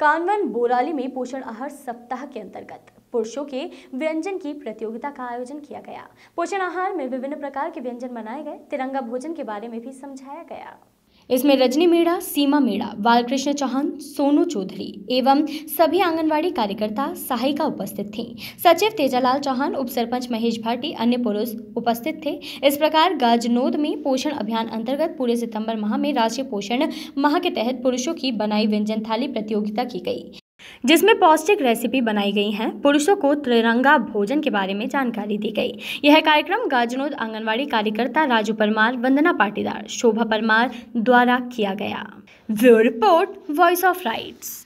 कानवन बोराली में पोषण आहार सप्ताह के अंतर्गत पुरुषों के व्यंजन की प्रतियोगिता का आयोजन किया गया पोषण आहार में विभिन्न प्रकार के व्यंजन बनाए गए तिरंगा भोजन के बारे में भी समझाया गया इसमें रजनी मेड़ा सीमा मेड़ा बालकृष्ण चौहान सोनू चौधरी एवं सभी आंगनबाड़ी कार्यकर्ता सहायिका उपस्थित थीं सचिव तेजालाल चौहान उप सरपंच महेश भाटी अन्य पुरुष उपस्थित थे इस प्रकार गाजनोद में पोषण अभियान अंतर्गत पूरे सितंबर माह में राष्ट्रीय पोषण माह के तहत पुरुषों की बनाई व्यंजन थाली प्रतियोगिता की गई जिसमें पौष्टिक रेसिपी बनाई गई हैं पुरुषों को तिरंगा भोजन के बारे में जानकारी दी गई यह कार्यक्रम गाजनोद आंगनबाड़ी कार्यकर्ता राजू परमार वंदना पाटीदार शोभा परमार द्वारा किया गया रिपोर्ट वॉइस ऑफ राइट्स